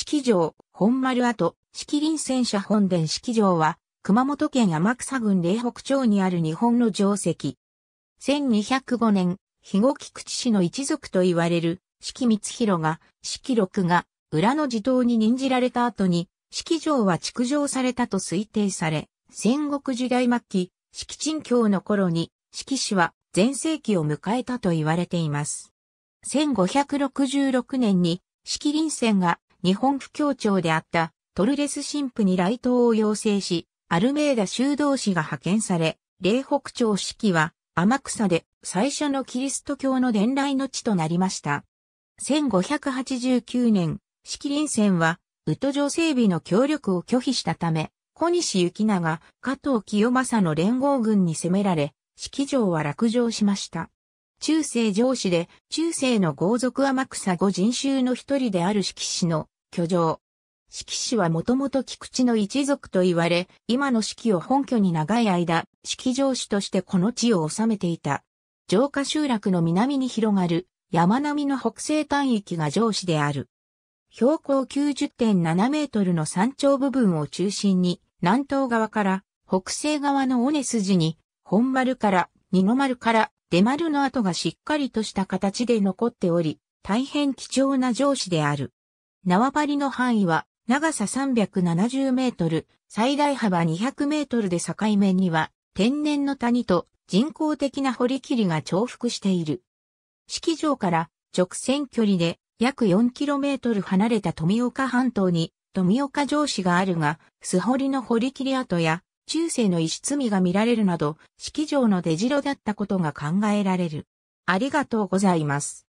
式場、本丸跡、式林戦車本殿式場は、熊本県天草郡霊北町にある日本の定石。1205年、肥後菊池氏の一族と言われる、式光弘が、式六が、裏の地頭に任じられた後に、式場は築城されたと推定され、戦国時代末期、式鎮教の頃に、式氏は全盛期を迎えたと言われています。1566年に、式林戦が日本不協調であったトルレス神父に来島を要請し、アルメーダ修道士が派遣され、霊北朝式は天草で最初のキリスト教の伝来の地となりました。1589年、式林戦は、宇都城整備の協力を拒否したため、小西行長、加藤清正の連合軍に攻められ、式場は落城しました。中世上司で、中世の豪族天草五人衆の一人である季氏の居城。季氏はもともと菊池の一族と言われ、今の季を本拠に長い間、季城主としてこの地を治めていた。城下集落の南に広がる、山並みの北西単域が上司である。標高90.7メートルの山頂部分を中心に、南東側から北西側の尾根筋に、本丸から二の丸から出丸の跡がしっかりとした形で残っており、大変貴重な上司である。縄張りの範囲は長さ370メートル、最大幅200メートルで境面には天然の谷と人工的な堀切りが重複している。式場から直線距離で約4トル離れた富岡半島に富岡城市があるが、素堀の堀切り跡や中世の石積みが見られるなど、式場の出城だったことが考えられる。ありがとうございます。